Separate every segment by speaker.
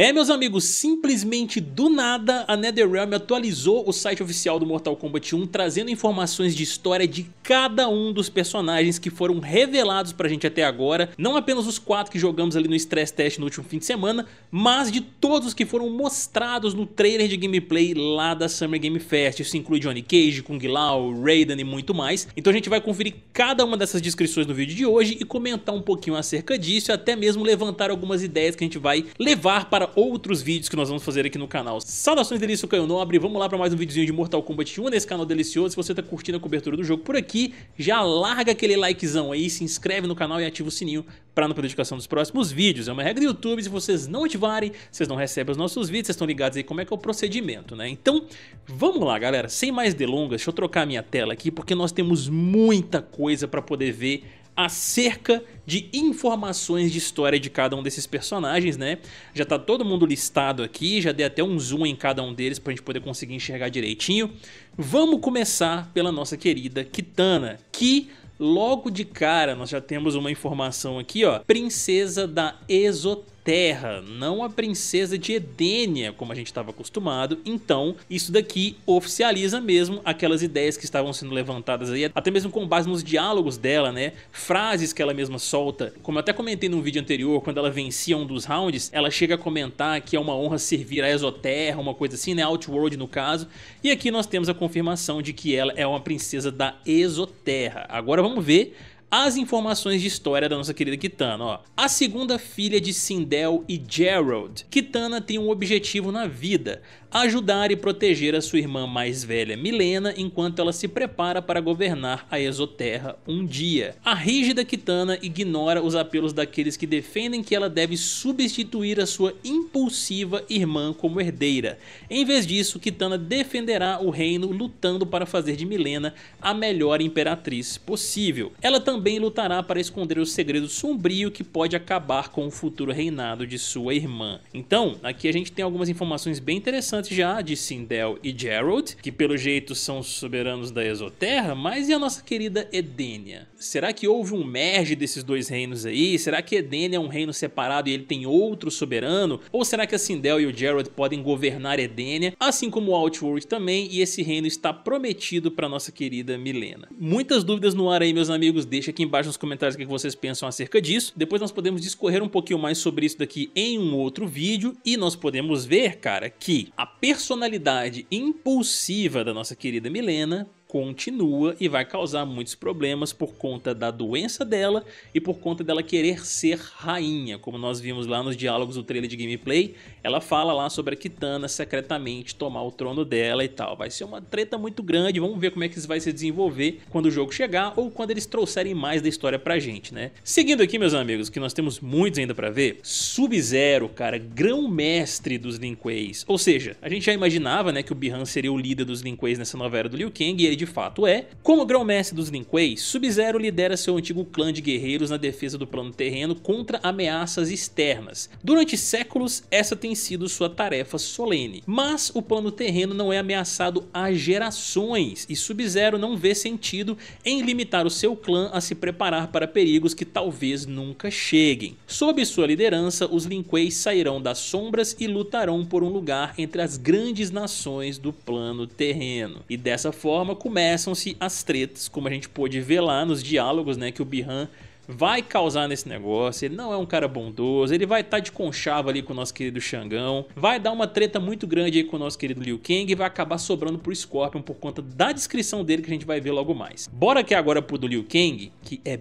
Speaker 1: É, meus amigos, simplesmente do nada a NetherRealm atualizou o site oficial do Mortal Kombat 1 trazendo informações de história de cada um dos personagens que foram revelados pra gente até agora, não apenas os quatro que jogamos ali no Stress Test no último fim de semana, mas de todos que foram mostrados no trailer de gameplay lá da Summer Game Fest, isso inclui Johnny Cage, Kung Lao, Raiden e muito mais, então a gente vai conferir cada uma dessas descrições no vídeo de hoje e comentar um pouquinho acerca disso e até mesmo levantar algumas ideias que a gente vai levar para outros vídeos que nós vamos fazer aqui no canal. Saudações delícia, Caio Nobre, vamos lá para mais um videozinho de Mortal Kombat 1 nesse canal delicioso. Se você tá curtindo a cobertura do jogo por aqui, já larga aquele likezão aí, se inscreve no canal e ativa o sininho para não perder a indicação dos próximos vídeos. É uma regra do YouTube, se vocês não ativarem, vocês não recebem os nossos vídeos, vocês estão ligados aí como é que é o procedimento, né? Então, vamos lá, galera, sem mais delongas, deixa eu trocar a minha tela aqui, porque nós temos muita coisa para poder ver acerca de informações de história de cada um desses personagens, né? Já tá todo mundo listado aqui, já dei até um zoom em cada um deles pra gente poder conseguir enxergar direitinho. Vamos começar pela nossa querida Kitana, que logo de cara nós já temos uma informação aqui, ó. Princesa da Esotéria Terra, não a princesa de Edenia, como a gente estava acostumado. Então, isso daqui oficializa mesmo aquelas ideias que estavam sendo levantadas aí, até mesmo com base nos diálogos dela, né? Frases que ela mesma solta. Como eu até comentei num vídeo anterior, quando ela vencia um dos rounds, ela chega a comentar que é uma honra servir a Exoterra, uma coisa assim, né? Outworld no caso. E aqui nós temos a confirmação de que ela é uma princesa da Exoterra. Agora vamos ver as informações de história da nossa querida Kitana. Ó. A segunda filha de Sindel e Gerald, Kitana tem um objetivo na vida, ajudar e proteger a sua irmã mais velha Milena enquanto ela se prepara para governar a Exoterra um dia. A rígida Kitana ignora os apelos daqueles que defendem que ela deve substituir a sua impulsiva irmã como herdeira. Em vez disso, Kitana defenderá o reino lutando para fazer de Milena a melhor imperatriz possível. Ela também também lutará para esconder o segredo sombrio que pode acabar com o futuro reinado de sua irmã. Então, aqui a gente tem algumas informações bem interessantes já de Sindel e Gerald, que pelo jeito são soberanos da Exoterra, mas e a nossa querida Edenia? Será que houve um merge desses dois reinos aí? Será que Edenia é um reino separado e ele tem outro soberano? Ou será que a Sindel e o Gerald podem governar Edenia, assim como o Outworld também, e esse reino está prometido para nossa querida Milena? Muitas dúvidas no ar aí, meus amigos, deixa aqui embaixo nos comentários o que vocês pensam acerca disso. Depois nós podemos discorrer um pouquinho mais sobre isso daqui em um outro vídeo e nós podemos ver, cara, que a personalidade impulsiva da nossa querida Milena continua e vai causar muitos problemas por conta da doença dela e por conta dela querer ser rainha, como nós vimos lá nos diálogos do trailer de gameplay, ela fala lá sobre a Kitana secretamente tomar o trono dela e tal, vai ser uma treta muito grande, vamos ver como é que isso vai se desenvolver quando o jogo chegar ou quando eles trouxerem mais da história pra gente, né? Seguindo aqui, meus amigos, que nós temos muitos ainda pra ver, Sub-Zero, cara, grão-mestre dos Lin Quays, ou seja, a gente já imaginava, né, que o Bihan seria o líder dos Lin nessa novela do Liu Kang e ele de fato é, como grão-mestre dos Lin Kuei, Sub-Zero lidera seu antigo clã de guerreiros na defesa do plano terreno contra ameaças externas. Durante séculos, essa tem sido sua tarefa solene. Mas o plano terreno não é ameaçado há gerações e Sub-Zero não vê sentido em limitar o seu clã a se preparar para perigos que talvez nunca cheguem. Sob sua liderança, os Lin Kuei sairão das sombras e lutarão por um lugar entre as grandes nações do plano terreno. E dessa forma, começam-se as tretas, como a gente pôde ver lá nos diálogos, né, que o Bihan vai causar nesse negócio, ele não é um cara bondoso, ele vai estar tá de conchava ali com o nosso querido Xangão, vai dar uma treta muito grande aí com o nosso querido Liu Kang e vai acabar sobrando pro Scorpion por conta da descrição dele que a gente vai ver logo mais. Bora aqui agora pro do Liu Kang, que é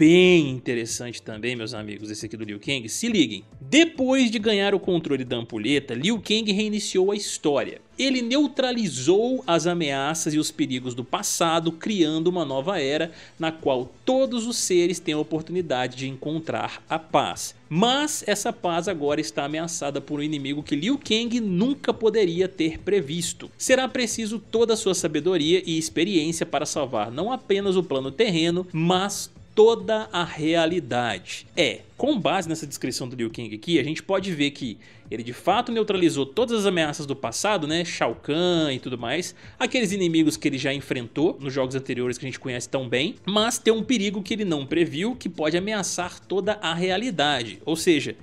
Speaker 1: bem interessante também, meus amigos, esse aqui do Liu Kang. Se liguem. Depois de ganhar o controle da ampulheta, Liu Kang reiniciou a história. Ele neutralizou as ameaças e os perigos do passado, criando uma nova era na qual todos os seres têm a oportunidade de encontrar a paz. Mas essa paz agora está ameaçada por um inimigo que Liu Kang nunca poderia ter previsto. Será preciso toda a sua sabedoria e experiência para salvar não apenas o plano terreno, mas toda a realidade. É, com base nessa descrição do Liu Kang aqui, a gente pode ver que ele de fato neutralizou todas as ameaças do passado, né? Shao Kahn e tudo mais, aqueles inimigos que ele já enfrentou nos jogos anteriores que a gente conhece tão bem, mas tem um perigo que ele não previu que pode ameaçar toda a realidade, ou seja...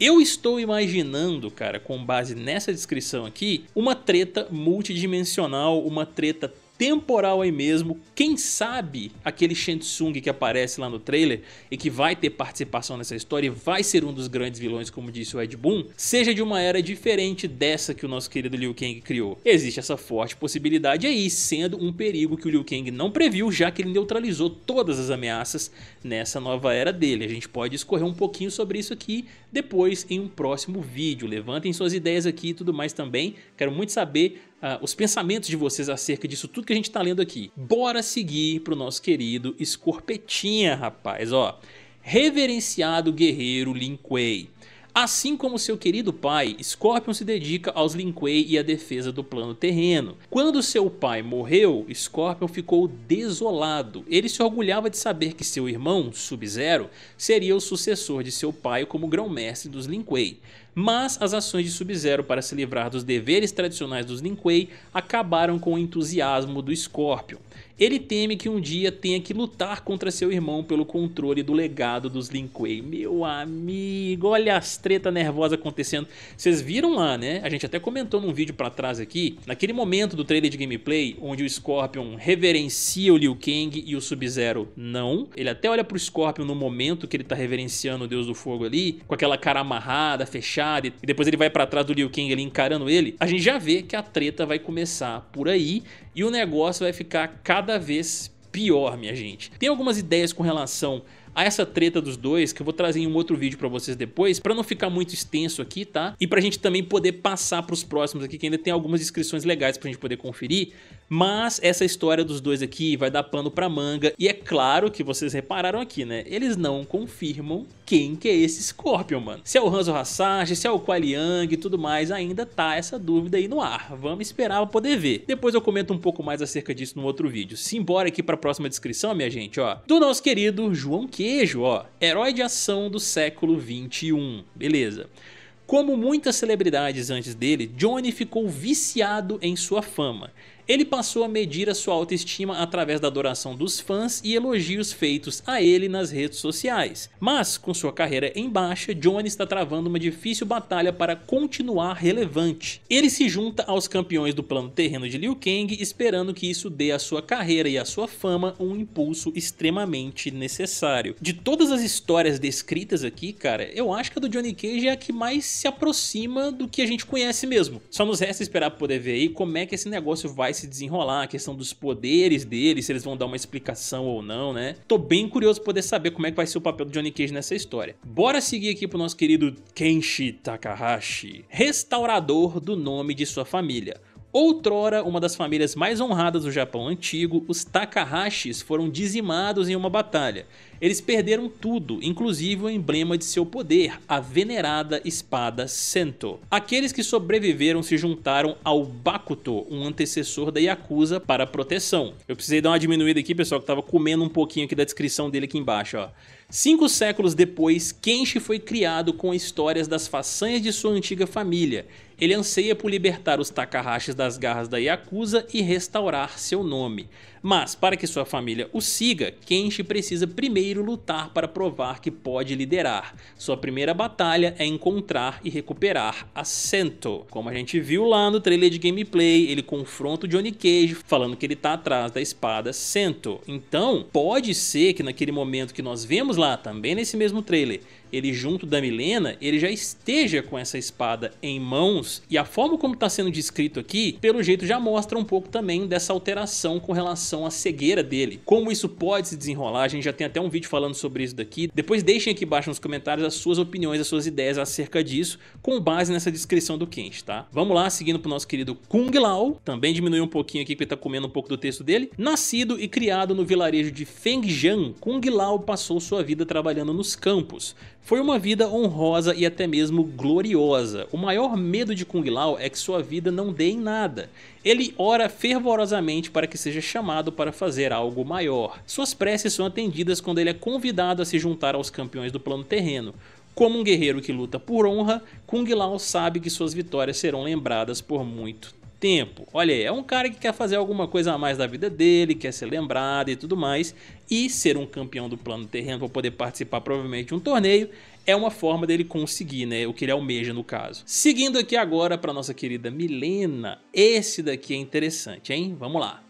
Speaker 1: Eu estou imaginando, cara, com base nessa descrição aqui, uma treta multidimensional, uma treta temporal aí mesmo. Quem sabe aquele Shensung que aparece lá no trailer e que vai ter participação nessa história e vai ser um dos grandes vilões, como disse o Ed Boon, seja de uma era diferente dessa que o nosso querido Liu Kang criou. Existe essa forte possibilidade aí, sendo um perigo que o Liu Kang não previu, já que ele neutralizou todas as ameaças nessa nova era dele. A gente pode escorrer um pouquinho sobre isso aqui depois em um próximo vídeo. Levantem suas ideias aqui e tudo mais também. Quero muito saber uh, os pensamentos de vocês acerca disso tudo que a gente está lendo aqui. Bora seguir pro nosso querido Escorpetinha, rapaz, ó. Reverenciado guerreiro Lin Kuei. Assim como seu querido pai, Scorpion se dedica aos Lin Kuei e à defesa do plano terreno. Quando seu pai morreu, Scorpion ficou desolado. Ele se orgulhava de saber que seu irmão, Sub-Zero, seria o sucessor de seu pai como grão-mestre dos Lin Kuei. Mas as ações de Sub-Zero para se livrar dos deveres tradicionais dos Lin Kuei acabaram com o entusiasmo do Scorpion. Ele teme que um dia tenha que lutar contra seu irmão pelo controle do legado dos Lin Kuei. Meu amigo, olha as treta nervosa acontecendo. Vocês viram lá, né? A gente até comentou num vídeo para trás aqui, naquele momento do trailer de gameplay, onde o Scorpion reverencia o Liu Kang e o Sub-Zero não. Ele até olha pro Scorpion no momento que ele tá reverenciando o Deus do Fogo ali, com aquela cara amarrada, fechada, e depois ele vai para trás do Liu Kang ali encarando ele. A gente já vê que a treta vai começar por aí, e o negócio vai ficar cada vez pior, minha gente. Tem algumas ideias com relação a essa treta dos dois, que eu vou trazer em um outro vídeo para vocês depois, para não ficar muito extenso aqui, tá? E pra gente também poder passar pros próximos aqui, que ainda tem algumas inscrições legais pra gente poder conferir, mas essa história dos dois aqui vai dar pano pra manga, e é claro que vocês repararam aqui, né? Eles não confirmam quem que é esse Scorpion, mano. Se é o Hanzo Hasashi, se é o Kuai e tudo mais, ainda tá essa dúvida aí no ar. Vamos esperar pra poder ver. Depois eu comento um pouco mais acerca disso no outro vídeo. Simbora aqui pra próxima descrição, minha gente, ó. Do nosso querido João Q queijo, ó, herói de ação do século 21. Beleza. Como muitas celebridades antes dele, Johnny ficou viciado em sua fama. Ele passou a medir a sua autoestima através da adoração dos fãs e elogios feitos a ele nas redes sociais. Mas, com sua carreira em baixa, Johnny está travando uma difícil batalha para continuar relevante. Ele se junta aos campeões do plano terreno de Liu Kang, esperando que isso dê à sua carreira e à sua fama um impulso extremamente necessário. De todas as histórias descritas aqui, cara, eu acho que a do Johnny Cage é a que mais se aproxima do que a gente conhece mesmo. Só nos resta esperar poder ver aí como é que esse negócio vai vai se desenrolar, a questão dos poderes dele, se eles vão dar uma explicação ou não, né? Tô bem curioso pra poder saber como é que vai ser o papel do Johnny Cage nessa história. Bora seguir aqui pro nosso querido Kenshi Takahashi, restaurador do nome de sua família. Outrora, uma das famílias mais honradas do Japão antigo, os Takahashis foram dizimados em uma batalha. Eles perderam tudo, inclusive o emblema de seu poder, a venerada espada Sento. Aqueles que sobreviveram se juntaram ao Bakuto, um antecessor da Yakuza, para proteção. Eu precisei dar uma diminuída aqui, pessoal, que estava comendo um pouquinho aqui da descrição dele aqui embaixo, ó. Cinco séculos depois, Kenshi foi criado com histórias das façanhas de sua antiga família ele anseia por libertar os Takahashis das garras da Yakuza e restaurar seu nome. Mas, para que sua família o siga, Kenshi precisa primeiro lutar para provar que pode liderar. Sua primeira batalha é encontrar e recuperar a Sento. Como a gente viu lá no trailer de gameplay, ele confronta o Johnny Cage falando que ele está atrás da espada Sento. Então, pode ser que naquele momento que nós vemos lá, também nesse mesmo trailer, ele junto da Milena, ele já esteja com essa espada em mãos Deus. E a forma como está sendo descrito aqui, pelo jeito, já mostra um pouco também dessa alteração com relação à cegueira dele. Como isso pode se desenrolar, a gente já tem até um vídeo falando sobre isso daqui. Depois deixem aqui embaixo nos comentários as suas opiniões, as suas ideias acerca disso, com base nessa descrição do Kenshi, tá? Vamos lá, seguindo pro nosso querido Kung Lao, também diminuiu um pouquinho aqui que ele tá comendo um pouco do texto dele. Nascido e criado no vilarejo de Fengjian, Kung Lao passou sua vida trabalhando nos campos. Foi uma vida honrosa e até mesmo gloriosa. O maior medo de de Kung Lao é que sua vida não dê em nada. Ele ora fervorosamente para que seja chamado para fazer algo maior. Suas preces são atendidas quando ele é convidado a se juntar aos campeões do plano terreno. Como um guerreiro que luta por honra, Kung Lao sabe que suas vitórias serão lembradas por muito tempo. Olha, é um cara que quer fazer alguma coisa a mais da vida dele, quer ser lembrado e tudo mais, e ser um campeão do plano terreno para poder participar provavelmente de um torneio é uma forma dele conseguir, né, o que ele almeja no caso. Seguindo aqui agora para nossa querida Milena, esse daqui é interessante, hein? Vamos lá.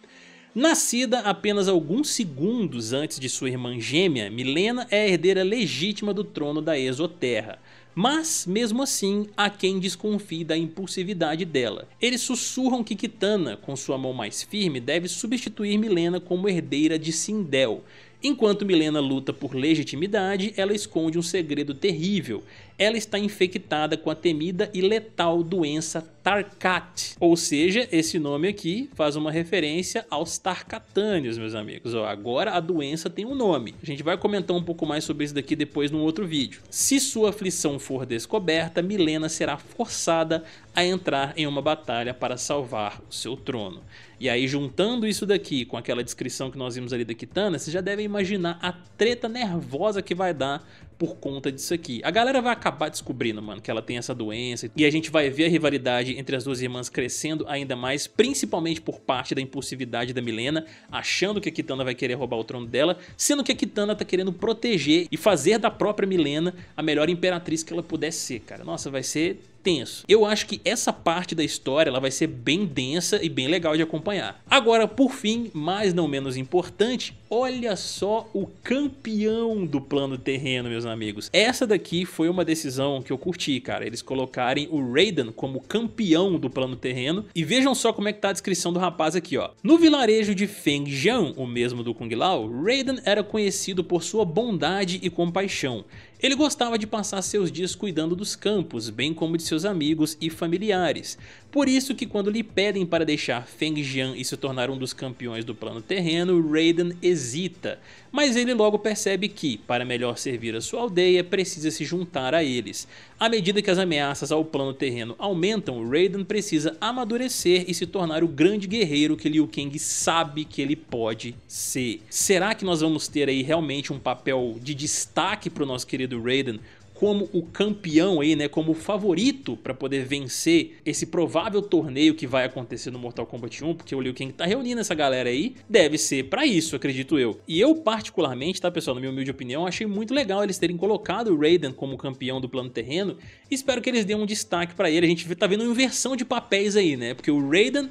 Speaker 1: Nascida apenas alguns segundos antes de sua irmã gêmea, Milena é a herdeira legítima do trono da Exoterra mas mesmo assim há quem desconfie da impulsividade dela. Eles sussurram que Kitana, com sua mão mais firme, deve substituir Milena como herdeira de Sindel. Enquanto Milena luta por legitimidade, ela esconde um segredo terrível ela está infectada com a temida e letal doença Tarkat. Ou seja, esse nome aqui faz uma referência aos Tarkatâneos, meus amigos. Ó, agora a doença tem um nome. A gente vai comentar um pouco mais sobre isso daqui depois num outro vídeo. Se sua aflição for descoberta, Milena será forçada a entrar em uma batalha para salvar o seu trono. E aí, juntando isso daqui com aquela descrição que nós vimos ali da Kitana, vocês já devem imaginar a treta nervosa que vai dar por conta disso aqui. A galera vai acabar descobrindo, mano, que ela tem essa doença e a gente vai ver a rivalidade entre as duas irmãs crescendo ainda mais, principalmente por parte da impulsividade da Milena, achando que a Kitana vai querer roubar o trono dela, sendo que a Kitana tá querendo proteger e fazer da própria Milena a melhor imperatriz que ela pudesse ser, cara. Nossa, vai ser tenso. Eu acho que essa parte da história ela vai ser bem densa e bem legal de acompanhar. Agora, por fim, mas não menos importante, olha só o campeão do plano terreno, meus amigos. Essa daqui foi uma decisão que eu curti, cara. Eles colocarem o Raiden como campeão do plano terreno. E vejam só como é que tá a descrição do rapaz aqui, ó. No vilarejo de Fengjian, o mesmo do Kung Lao, Raiden era conhecido por sua bondade e compaixão. Ele gostava de passar seus dias cuidando dos campos, bem como de seus amigos e familiares. Por isso que quando lhe pedem para deixar Feng Jian e se tornar um dos campeões do plano terreno, Raiden hesita. Mas ele logo percebe que, para melhor servir a sua aldeia, precisa se juntar a eles. À medida que as ameaças ao plano terreno aumentam, Raiden precisa amadurecer e se tornar o grande guerreiro que Liu Kang sabe que ele pode ser. Será que nós vamos ter aí realmente um papel de destaque para o nosso querido do Raiden como o campeão aí, né, como o favorito para poder vencer esse provável torneio que vai acontecer no Mortal Kombat 1, porque o Liu Kang tá reunindo essa galera aí, deve ser para isso, acredito eu. E eu particularmente, tá pessoal, na minha humilde opinião, achei muito legal eles terem colocado o Raiden como campeão do plano terreno, espero que eles deem um destaque para ele, a gente tá vendo uma inversão de papéis aí, né, porque o Raiden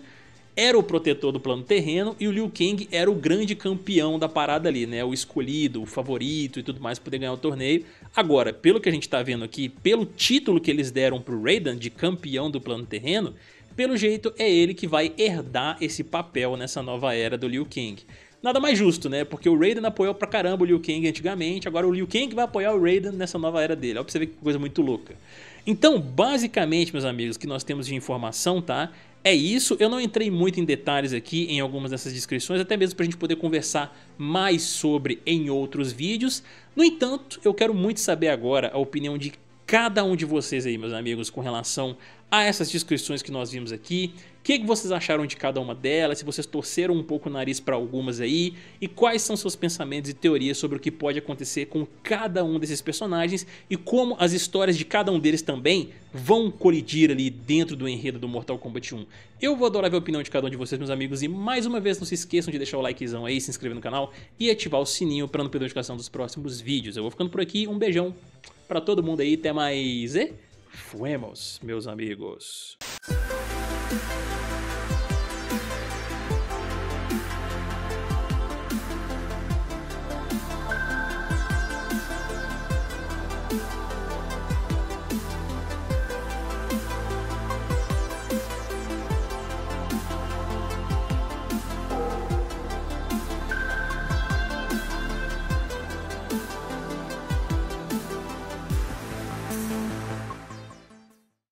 Speaker 1: era o protetor do plano terreno e o Liu Kang era o grande campeão da parada ali, né? O escolhido, o favorito e tudo mais para poder ganhar o torneio. Agora, pelo que a gente está vendo aqui, pelo título que eles deram pro Raiden de campeão do plano terreno, pelo jeito é ele que vai herdar esse papel nessa nova era do Liu Kang nada mais justo, né? Porque o Raiden apoiou pra caramba o Liu Kang antigamente, agora o Liu Kang vai apoiar o Raiden nessa nova era dele. Olha pra você ver que coisa muito louca. Então, basicamente, meus amigos, que nós temos de informação, tá? É isso, eu não entrei muito em detalhes aqui em algumas dessas descrições, até mesmo para a gente poder conversar mais sobre em outros vídeos. No entanto, eu quero muito saber agora a opinião de cada um de vocês aí, meus amigos, com relação a essas descrições que nós vimos aqui, o que, que vocês acharam de cada uma delas? Se vocês torceram um pouco o nariz para algumas aí? E quais são seus pensamentos e teorias sobre o que pode acontecer com cada um desses personagens e como as histórias de cada um deles também vão colidir ali dentro do enredo do Mortal Kombat 1? Eu vou adorar ver a opinião de cada um de vocês, meus amigos, e mais uma vez não se esqueçam de deixar o likezão aí, se inscrever no canal e ativar o sininho para não perder a notificação dos próximos vídeos. Eu vou ficando por aqui, um beijão para todo mundo aí, até mais e fuemos, meus amigos.